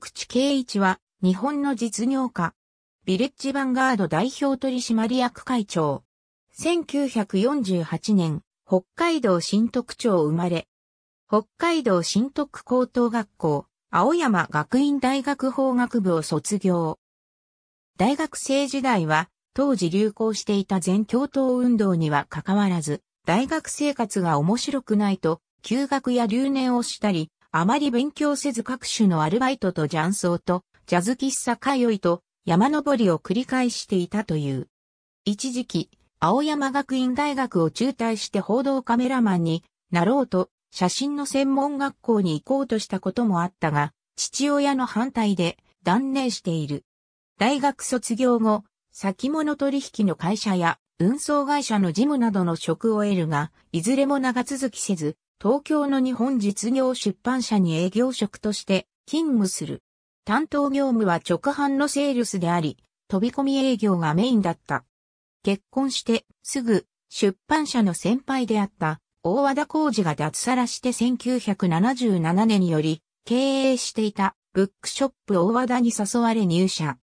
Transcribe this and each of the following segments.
菊池圭一は、日本の実業家。ビレッジヴァンガード代表取締役会長。1948年、北海道新徳町生まれ。北海道新徳高等学校、青山学院大学法学部を卒業。大学生時代は、当時流行していた全共闘運動には関わらず、大学生活が面白くないと、休学や留年をしたり、あまり勉強せず各種のアルバイトと雀荘と、ジャズ喫茶通いと、山登りを繰り返していたという。一時期、青山学院大学を中退して報道カメラマンになろうと、写真の専門学校に行こうとしたこともあったが、父親の反対で断念している。大学卒業後、先物取引の会社や運送会社の事務などの職を得るが、いずれも長続きせず、東京の日本実業出版社に営業職として勤務する。担当業務は直販のセールスであり、飛び込み営業がメインだった。結婚してすぐ出版社の先輩であった大和田浩二が脱サラして1977年により経営していたブックショップ大和田に誘われ入社。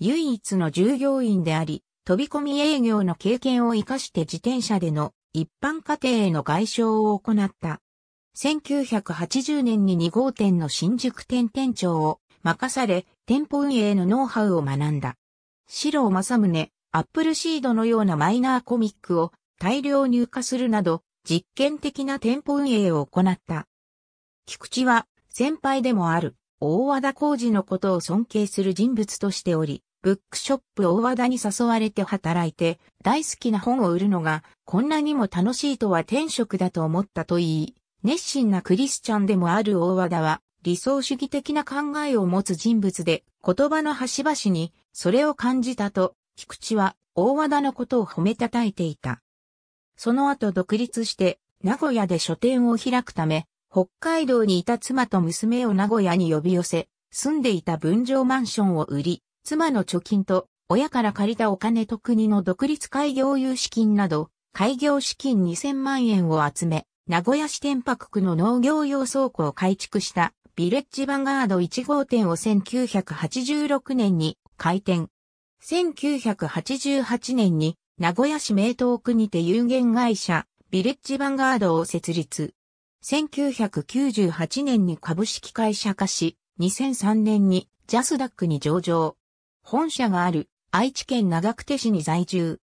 唯一の従業員であり、飛び込み営業の経験を活かして自転車での一般家庭への外傷を行った。1980年に2号店の新宿店店長を任され、店舗運営のノウハウを学んだ。白郎正宗、アップルシードのようなマイナーコミックを大量入荷するなど、実験的な店舗運営を行った。菊池は先輩でもある大和田浩二のことを尊敬する人物としており、ブックショップ大和田に誘われて働いて、大好きな本を売るのが、こんなにも楽しいとは天職だと思ったといい、熱心なクリスチャンでもある大和田は、理想主義的な考えを持つ人物で、言葉の端々に、それを感じたと、菊池は大和田のことを褒めたたえていた。その後独立して、名古屋で書店を開くため、北海道にいた妻と娘を名古屋に呼び寄せ、住んでいた分譲マンションを売り、妻の貯金と親から借りたお金と国の独立開業融資金など、開業資金2000万円を集め、名古屋市天白区の農業用倉庫を改築したビレッジヴァンガード1号店を1986年に開店。1988年に名古屋市名東区にて有限会社ビレッジヴァンガードを設立。1998年に株式会社化し、2003年にジャスダックに上場。本社がある愛知県長久手市に在住。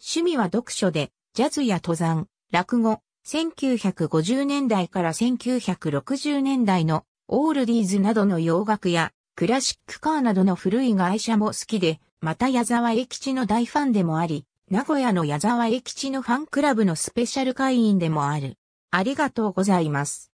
趣味は読書で、ジャズや登山、落語、1950年代から1960年代のオールディーズなどの洋楽やクラシックカーなどの古い外車も好きで、また矢沢永吉の大ファンでもあり、名古屋の矢沢永吉のファンクラブのスペシャル会員でもある。ありがとうございます。